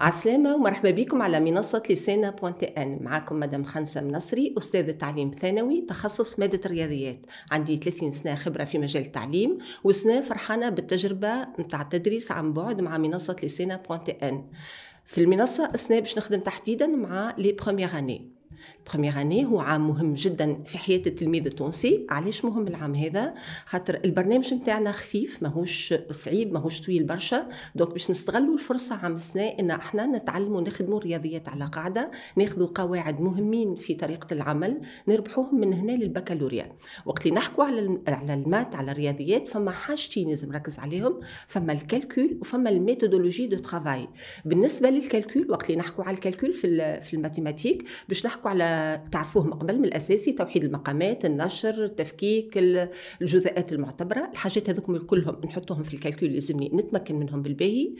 عسلامة ومرحبا بكم على منصة لسانة بوانت ان معاكم مدام خمسة منصري أستاذة تعليم ثانوي تخصص مادة الرياضيات عندي 30 سنة خبرة في مجال التعليم وسنة فرحانة بالتجربة متاع التدريس عن بعد مع منصة لسانة بوانت ان في المنصة سنة باش نخدم تحديدا مع لي بخومييغ بروميير اني هو عام مهم جدا في حياه التلميذ التونسي علاش مهم العام هذا خاطر البرنامج نتاعنا خفيف ماهوش صعيب ماهوش طويل برشا دونك باش نستغلوا الفرصه عام السنه ان احنا نتعلموا نخدموا الرياضيات على قاعده ناخذوا قواعد مهمين في طريقه العمل نربحوهم من هنا للبكالوريا وقت اللي نحكوا على على المات على الرياضيات فما حاجتين لازم نركز عليهم فما الكالكول وفما الميثودولوجي دو ترافاي بالنسبه للكالكول وقت اللي نحكوا على الكالكول في في الماتيماتيك باش نحكوا نحكوا على تعرفوه من قبل من الاساسي توحيد المقامات النشر التفكيك الجزيئات المعتبره الحاجات هذوكم كلهم نحطوهم في الكالكول لازمني نتمكن منهم بالباهي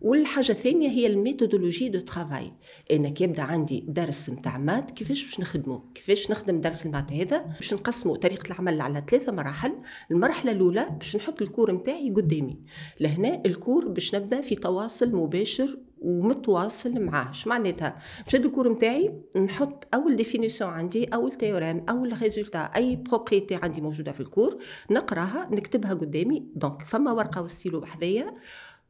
والحاجه الثانيه هي الميثودولوجي دو ترافاي انا كي يبدا عندي درس نتاع مات كيفاش باش نخدمه كيفاش نخدم درس المات هذا باش نقسمه طريقه العمل على ثلاثه مراحل المرحله الاولى باش نحط الكور نتاعي قدامي لهنا الكور باش نبدا في تواصل مباشر ومتواصل معاه اش معناتها نشد الكور نتاعي نحط اول ديفينيسيون عندي اول تيوريم اول ريزولتا اي بروبريتي عندي موجوده في الكور نقراها نكتبها قدامي دونك فما ورقه وستيلو بحذايا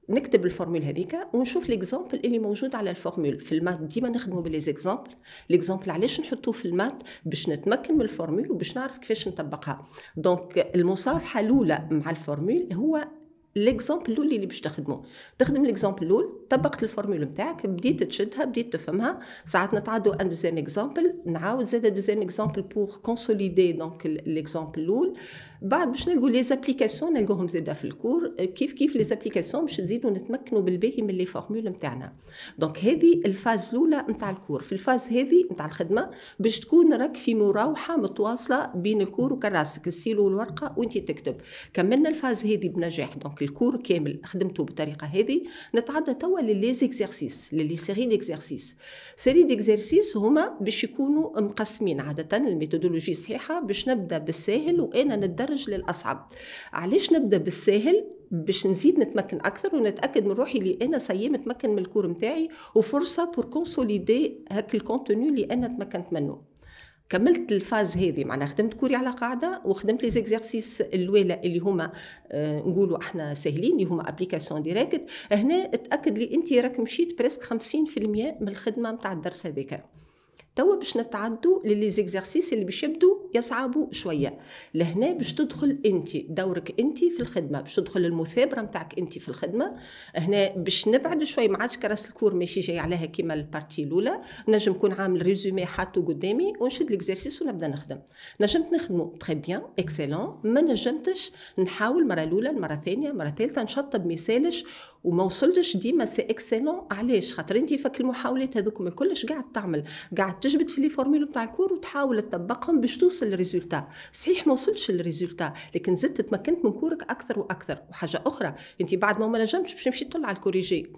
نكتب الفورمول هذيك ونشوف ليكزامبل اللي موجود على الفورمول في المات ديما نخدموا بليزيكزامبل ليكزامبل علاش نحطوه في المات باش نتمكن من الفورمول وباش نعرف كيفاش نطبقها دونك المصافحه الاولى مع الفورمول هو ليكزامبل الاول اللي باش تخدمه تخدم ليكزامبل الاول طبقت الفورميول نتاعك بديت تشدها بديت تفهمها ساعات نتعدو ان دوزيام اكزامبل نعاود زاد دوزيام اكزامبل بور كونسوليدي دونك ليكزامبل الاول بعد باش نلقوا لي زابليكاسيون نلقوهم زادا في الكور كيف كيف لي زابليكاسيون باش نزيدو نتمكنوا بالباهي من لي فورمول نتاعنا دونك هذه الفاز الاولى نتاع الكور في الفاز هذه نتاع الخدمه باش تكون راك في مراوحه متواصله بين الكور وكراسك السيلو والورقه وانت تكتب كملنا الفاز هذه بنجاح دونك الكور كامل خدمته بالطريقه هذه نتعدى توا للي زيكزارسيس للي سيري ديكزارسيس سيري هما باش يكونوا مقسمين عاده الميثودولوجي صحيحه باش نبدا بالساهل وانا نتدرج للاصعب علاش نبدا بالساهل باش نزيد نتمكن اكثر ونتاكد من روحي اللي انا سي متمكن من الكور نتاعي وفرصه بور كونسوليدي هاك الكونتوني اللي انا تمكنت منه كملت الفاز هذه معناها خدمت كوري على قاعده وخدمت لي زيكزارسيس الوالا اللي هما آه، نقولوا احنا ساهلين اللي هما ابليكاسيون ديريكت هنا اتاكد لي انت راك مشيت بريسك 50% من الخدمه نتاع الدرس هذاك توا باش نتعدوا للي زيكزارسيس اللي باش يبدو يصعبوا شويه لهنا باش تدخل انت دورك انت في الخدمه باش تدخل المثابره نتاعك انت في الخدمه هنا باش نبعد شوي ما عادش كراس الكور ماشي جاي عليها كيما البارتي الاولى نجم نكون عامل ريزومي حاطه قدامي ونشد الاكزرسيس ونبدا نخدم نجمت نخدمه تري بيان اكسلون ما نجمتش نحاول مره الاولى المره الثانيه مره الثالثه نشطب ما يسالش وما وصلتش ديما سي اكسلون علاش خاطر انت فك المحاولات هذوك الكلش قاعد تعمل قاعد تجبد في لي فورمول نتاع الكور وتحاول تطبقهم باش توصل توصل للريزولتا صحيح ما وصلتش للريزولتا لكن زدت تمكنت من كورك اكثر واكثر وحاجه اخرى انت بعد ما ما نجمتش باش نمشي تطلع على الكوريجي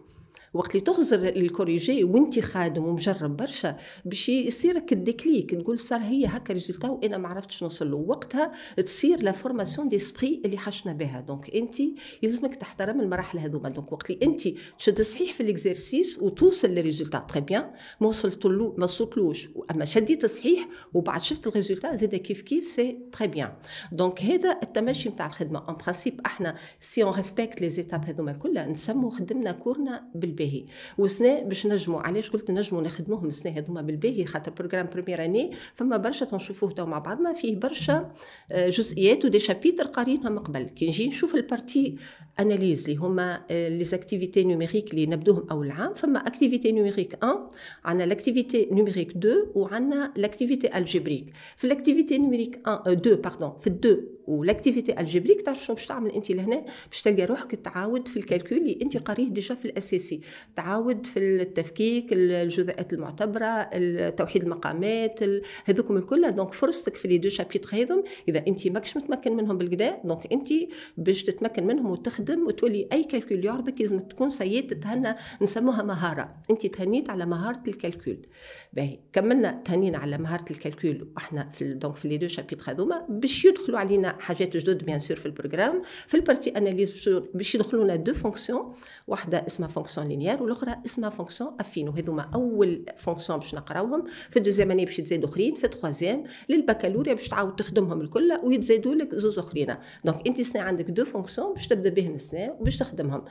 وقت اللي تخزر الكوريجي وانت خادم ومجرب برشا باش يصيرك الديكليك تقول صار هي هكا ريزولتا وانا ما عرفتش نوصل له وقتها تصير لا فورماسيون ديسبري اللي حشنا بها دونك انت يلزمك تحترم المراحل هذوما دونك وقت اللي انت تشد صحيح في الاكزرسيس وتوصل للريزولتا تري بيان ما وصلت له ما وصلتلوش اما شديت صحيح وبعد شفت الريزولتا زاد كيف كيف سي تري بيان دونك هذا التماشي نتاع الخدمه اون برانسيب احنا سي اون ريسبكت لي زيتاب هذوما كلها نسمو خدمنا كورنا بالبي بالباهي وسنا باش نجموا علاش قلت نجموا نخدموهم السنه هذوما بالباهي خاطر بروجرام بريمير اني فما برشا تنشوفوه تو مع بعضنا فيه برشا آه، جزئيات ودي شابيتر قارينها من قبل كي نجي نشوف البارتي اناليز اللي هما لي زاكتيفيتي نوميريك اللي نبدوهم اول عام فما اكتيفيتي نوميريك 1 عندنا لاكتيفيتي نوميريك 2 وعندنا لاكتيفيتي الجبريك في لاكتيفيتي نوميريك 1 2 باردون في 2 ولاكتيفيتي الجبريك تعرف شنو باش تعمل انت لهنا باش تلقى روحك تعاود في الكالكول اللي انت قاريه ديجا في الاساسي تعاود في التفكيك الجزيئات المعتبره توحيد المقامات هذوكم الكل دونك فرصتك في لي دو شابيتر هذوم اذا انت ماكش متمكن منهم بالكدا دونك انت باش تتمكن منهم وتخدم وتولي اي كالكول يعرضك لازم تكون سيد تتهنى نسموها مهاره انت تهنيت على مهاره الكالكول باهي كملنا تهنينا على مهاره الكالكول احنا في دونك في لي دو شابيتر هذوما باش يدخلوا علينا حاجات جدد بيان سور في البروجرام في البارتي اناليز باش يدخلوا لنا دو فونكسيون واحده اسمها فونكسيون لينيير والاخرى اسمها فونكسيون افين وهذوما اول فونكسيون باش نقراوهم في الدوزيام اني باش يتزادوا اخرين في الثوازيام للبكالوريا باش تعاود تخدمهم الكل ويتزادوا لك زوز اخرين دونك انت سنة عندك دو فونكسيون باش تبدا بهم السنة وباش تخدمهم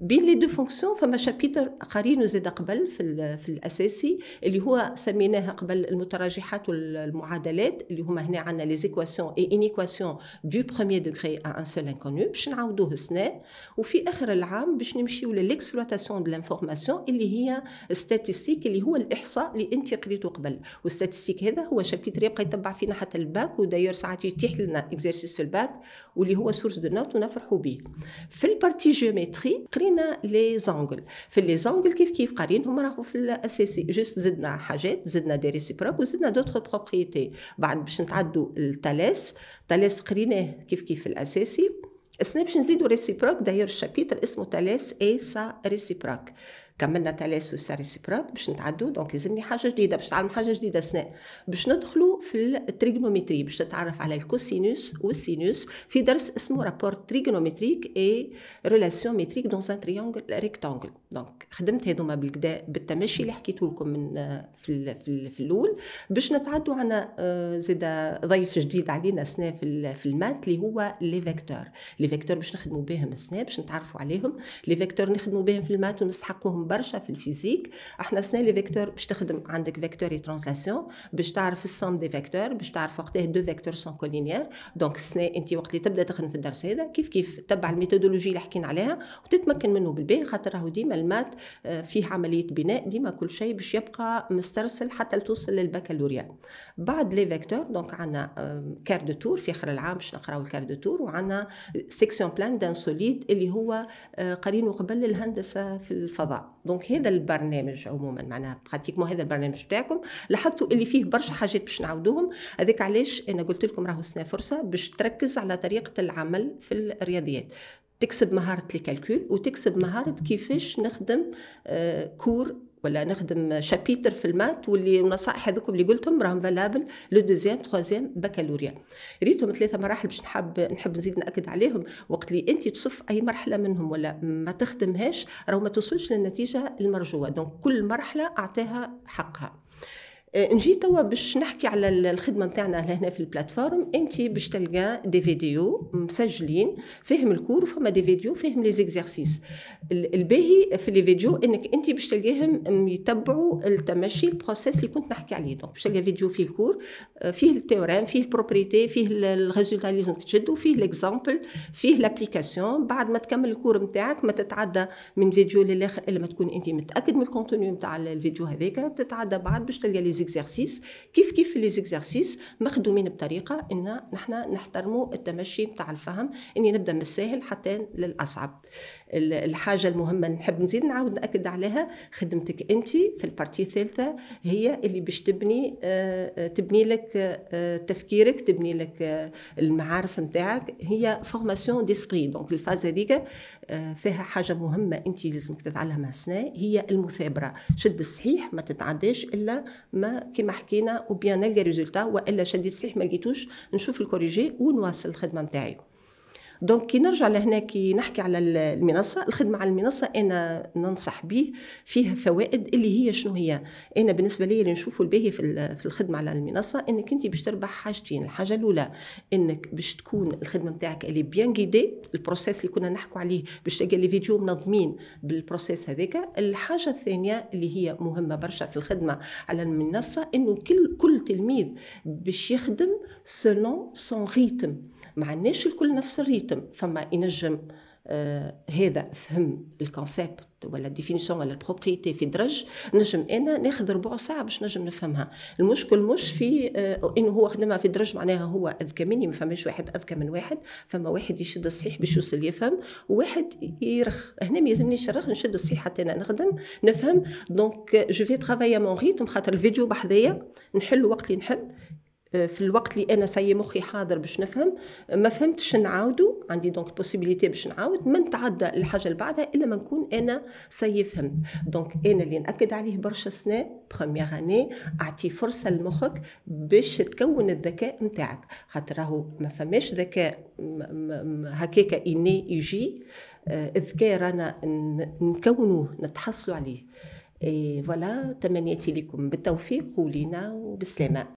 بين لي دو فونكسيون فما شابيتر قرينه زاد قبل في, في الاساسي اللي هو سميناه قبل المتراجحات والمعادلات اللي هما هنا عندنا لي زيكواسيون اي انيكواسيون دو بروميي دوغري ا ان سول انكونو باش نعاودوه السنه وفي اخر العام باش نمشيو للاكسبلوتاسيون دو لانفورماسيون اللي هي ستاتستيك اللي هو الاحصاء اللي انت قريته قبل والستاتستيك هذا هو شابيتر يبقى يتبع فينا حتى الباك وداير ساعات يتيح لنا اكزرسيس في الباك واللي هو سورس دو نوت ونفرحوا به في البارتي جيومتري قرينا لي زونغل في لي زونغل كيف كيف قارينهم راهو في الاساسي جوست زدنا حاجات زدنا دي ريسيبروك وزدنا دوتر بروبريتي بعد باش نتعدوا التاليس تاليس قريناه كيف كيف الاساسي سناب نزيدو ريسيبروك داير الشابيتر اسمه تلاس اي سا ريسيبروك كملنا تلاسس ريسيبروك باش نتعدوا دونك يلزمني حاجه جديده باش نتعلم حاجه جديده سناء باش ندخلوا في التريغونومتري باش نتعرف على الكوسينوس والسينوس في درس اسمه رابور تريغونومتريك اي ريلاسيون ميتريك دون ان تريانجل ريكتانجل دونك خدمت هذوما بالكدا بالتمشي اللي حكيت لكم من في في, في الاول باش نتعدوا على آه، زيد ضيف جديد علينا سناء في في المات اللي هو لي فيكتور لي فيكتور باش نخدموا بهم سناء باش نتعرفوا عليهم لي فيكتور نخدموا بهم في المات ونسحقوهم برشا في الفيزيك احنا سنا لي فيكتور باش تخدم عندك فيكتور ترانسلاسيون باش تعرف السوم دي فيكتور باش تعرف وقتاه دو فيكتور سون كولينيير دونك سنا انت وقت اللي تبدا تخدم في الدرس هذا كيف كيف تبع الميثودولوجي اللي حكينا عليها وتتمكن منه بالباهي خاطر راهو ديما المات آه، فيه عمليه بناء ديما كل شيء باش يبقى مسترسل حتى توصل للبكالوريا بعد لي فيكتور دونك عندنا كار دو تور في اخر العام باش نقراو الكار دو تور وعندنا سيكسيون بلان دان سوليد اللي هو آه، قرين قبل الهندسه في الفضاء دونك هذا البرنامج عموما معناها براتيكمون هذا البرنامج بتاعكم لاحظتوا اللي فيه برشا حاجات باش نعاودوهم هذاك علاش انا قلت لكم راهو السنه فرصه باش تركز على طريقه العمل في الرياضيات تكسب مهاره الكالكول وتكسب مهاره كيفاش نخدم آه، كور ولا نخدم شابيتر في المات واللي النصائح هذوكم اللي قلتهم راهم فالابل لو دوزيام تخوازيام بكالوريا ريتهم ثلاثه مراحل باش نحب نحب نزيد ناكد عليهم وقت اللي انت تصف اي مرحله منهم ولا ما تخدمهاش راهو ما توصلش للنتيجه المرجوه دونك كل مرحله اعطيها حقها آه، نجي توا باش نحكي على الخدمه نتاعنا لهنا في البلاتفورم انت باش تلقى دي فيديو مسجلين فيهم الكور وفما دي فيديو فيهم لي زيكزارسيس الباهي في لي فيديو انك انت باش تلقاهم يتبعوا التمشي البروسيس اللي كنت نحكي عليه دونك باش تلقى فيديو فيه الكور آه، فيه التيوريم فيه البروبريتي فيه الريزولتا اللي لازم تشدو فيه ليكزامبل فيه لابليكاسيون بعد ما تكمل الكور نتاعك ما تتعدى من فيديو للاخر الا ما تكون انت متاكد من الكونتوني نتاع الفيديو هذاك تتعدى بعد باش تلقى لي زيكزارسيس كيف كيف لي زيكزارسيس مخدومين بطريقه ان نحن نحترموا التمشي نتاع الفهم اني نبدا من الساهل حتى للاصعب الحاجه المهمه نحب نزيد نعاود ناكد عليها خدمتك انت في البارتي الثالثه هي اللي باش تبني آه، تبني لك آه، تفكيرك تبني لك آه، المعارف نتاعك هي فورماسيون ديسبري دونك الفاز هذيك فيها حاجه مهمه انت لازمك تتعلمها السنه هي المثابره شد الصحيح ما تتعداش الا ما كما حكينا وبيان نلقى ريزولتا والا شديت صحيح ما لقيتوش نشوف الكوريجي ونواصل الخدمه نتاعي دونك كي نرجع لهنا كي نحكي على المنصه الخدمه على المنصه انا ننصح به فيها فوائد اللي هي شنو هي انا بالنسبه لي اللي نشوفه الباهي في في الخدمه على المنصه انك انت باش تربح حاجتين الحاجه الاولى انك باش تكون الخدمه نتاعك اللي بيان جيدي البروسيس اللي كنا نحكوا عليه باش تلقى لي فيديو منظمين بالبروسيس هذاك الحاجه الثانيه اللي هي مهمه برشا في الخدمه على المنصه انه كل كل تلميذ باش يخدم سولون سون ريتم ما عندناش الكل نفس الريتم فما ينجم آه هذا فهم الكونسيبت ولا الديفينيسيون ولا البروبريتي في درج نجم انا ناخذ ربع ساعه باش نجم نفهمها المشكل مش في آه انه هو خدمها في درج معناها هو اذكى مني ما فماش واحد اذكى من واحد فما واحد يشد الصحيح باش يوصل يفهم وواحد يرخ هنا ما يلزمنيش نرخ نشد الصحيح حتى انا نخدم نفهم دونك جو في ترافاي مون ريتم خاطر الفيديو بحذايا نحل وقت اللي نحب في الوقت اللي انا سي مخي حاضر باش نفهم ما فهمتش نعاودو عندي دونك بوسيبيليتي باش نعاود ما نتعدى الحاجه اللي بعدها الا ما نكون انا سي فهمت دونك انا اللي ناكد عليه برشا سنة بروميير اني اعطي فرصه لمخك باش تكون الذكاء نتاعك خاطر راهو ما فماش ذكاء هكاك اني يجي الذكاء آه، رانا نكونوه نتحصلوا عليه فوالا تمنياتي لكم بالتوفيق ولينا وبالسلامه